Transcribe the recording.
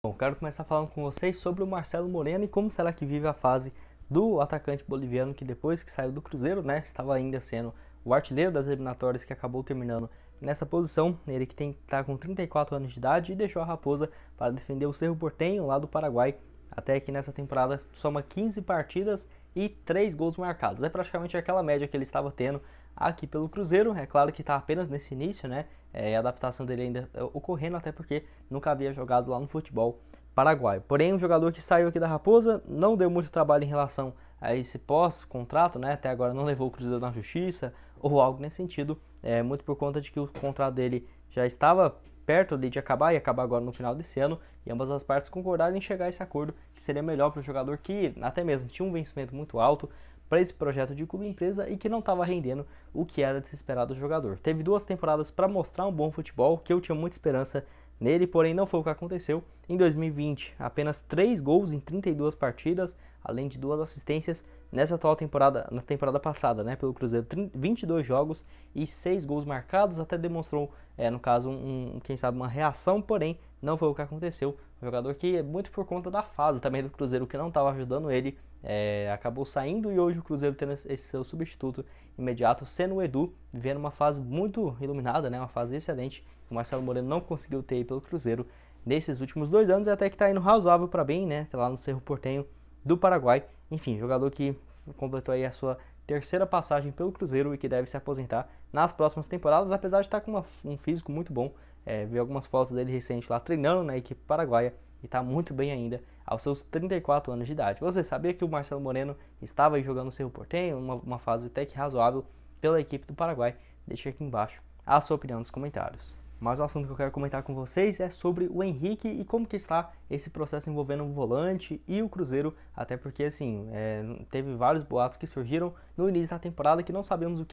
Bom, quero começar falando com vocês sobre o Marcelo Moreno e como será que vive a fase do atacante boliviano que depois que saiu do Cruzeiro, né, estava ainda sendo o artilheiro das eliminatórias que acabou terminando nessa posição. Ele que tem tá com 34 anos de idade e deixou a Raposa para defender o Cerro Portenho lá do Paraguai. Até que nessa temporada soma 15 partidas e 3 gols marcados. É praticamente aquela média que ele estava tendo aqui pelo Cruzeiro. É claro que está apenas nesse início, né? É, a adaptação dele ainda é ocorrendo, até porque nunca havia jogado lá no futebol paraguaio. Porém, um jogador que saiu aqui da Raposa não deu muito trabalho em relação a esse pós-contrato, né? Até agora não levou o Cruzeiro na justiça ou algo nesse sentido, é, muito por conta de que o contrato dele já estava perto de acabar e acabar agora no final desse ano, e ambas as partes concordaram em chegar a esse acordo que seria melhor para o jogador que até mesmo tinha um vencimento muito alto para esse projeto de clube empresa e que não estava rendendo o que era de se esperar do jogador. Teve duas temporadas para mostrar um bom futebol, que eu tinha muita esperança nele, porém não foi o que aconteceu. Em 2020, apenas 3 gols em 32 partidas, além de duas assistências nessa atual temporada, na temporada passada, né, pelo Cruzeiro, 22 jogos e 6 gols marcados, até demonstrou, é, no caso, um, quem sabe uma reação, porém, não foi o que aconteceu. O jogador que é muito por conta da fase também do Cruzeiro, que não estava ajudando ele, é, acabou saindo e hoje o Cruzeiro tendo esse seu substituto imediato, sendo o Edu, vivendo uma fase muito iluminada, né, uma fase excelente, o Marcelo Moreno não conseguiu ter pelo Cruzeiro, nesses últimos dois anos, até que está indo razoável para bem, né? Tá lá no Cerro Portenho do Paraguai. Enfim, jogador que completou aí a sua terceira passagem pelo Cruzeiro e que deve se aposentar nas próximas temporadas, apesar de estar tá com uma, um físico muito bom. É, vi algumas fotos dele recente lá treinando na equipe paraguaia e está muito bem ainda aos seus 34 anos de idade. Você sabia que o Marcelo Moreno estava aí jogando no Cerro Portenho, uma, uma fase até que razoável pela equipe do Paraguai? Deixa aqui embaixo a sua opinião nos comentários. Mas o assunto que eu quero comentar com vocês é sobre o Henrique e como que está esse processo envolvendo o volante e o Cruzeiro, até porque assim, é, teve vários boatos que surgiram no início da temporada que não sabemos o que